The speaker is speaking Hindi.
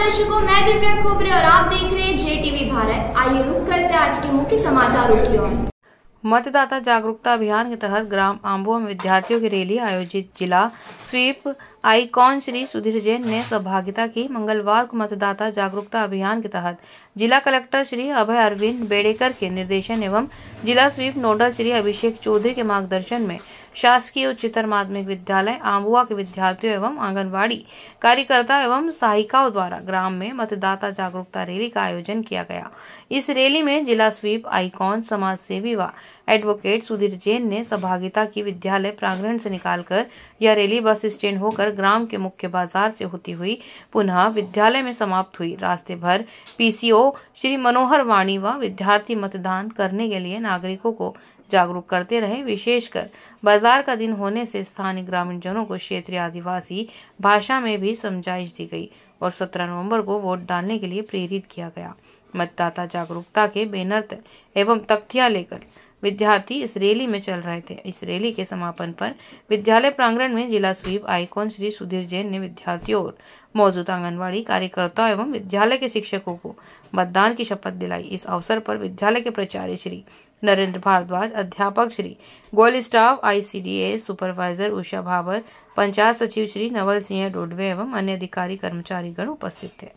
दर्शकों मैं दिव्या खोबरे और आप देख रहे हैं जे टीवी भारत आइए रुक करते आज के मुख्य समाचारों की ओर मतदाता जागरूकता अभियान के तहत ग्राम आम्बुआ में विद्यार्थियों की रैली आयोजित जिला स्वीप आईकॉन श्री सुधीर जैन ने सहभागिता की मंगलवार को मतदाता जागरूकता अभियान के तहत जिला कलेक्टर श्री अभय अरविंद बेड़ेकर के निर्देशन एवं जिला स्वीप नोडल श्री अभिषेक चौधरी के मार्गदर्शन में शासकीय उच्चतर माध्यमिक विद्यालय आंबुआ के विद्यार्थियों एवं आंगनबाड़ी कार्यकर्ता एवं सहायिकाओं द्वारा ग्राम में मतदाता जागरूकता रैली का आयोजन किया गया इस रैली में जिला स्वीप आईकॉन समाज सेवी व एडवोकेट सुधीर जैन ने सहभागिता की विद्यालय प्रांगण से निकालकर यह रैली बस स्टैंड होकर ग्राम के मुख्य बाजार से होती हुई पुनः विद्यालय में समाप्त हुई रास्ते भर पीसीओ श्री मनोहर वाणी व विद्यार्थी मतदान करने के लिए नागरिकों को जागरूक करते रहे विशेषकर बाजार बाजार का दिन होने से स्थानीय ग्रामीणजनों को क्षेत्रीय आदिवासी भाषा में भी समझाइश दी गई और 17 नवंबर को वोट डालने के लिए प्रेरित किया गया मतदाता जागरूकता के बैनर एवं तख्तियां लेकर विद्यार्थी इस रैली में चल रहे थे इस रैली के समापन पर विद्यालय प्रांगण में जिला स्वीप आईकॉन श्री सुधीर जैन ने विद्यार्थियों और मौजूद आंगनबाड़ी कार्यकर्ताओं एवं विद्यालय के शिक्षकों को मतदान की शपथ दिलाई इस अवसर पर विद्यालय के प्राचार्य श्री नरेंद्र भारद्वाज अध्यापक Shri Gol staff ICDA supervisor Usha Bhawar panchayat सचिव श्री नवल सिंह डोडवे एवं अन्य अधिकारी कर्मचारीगण उपस्थित थे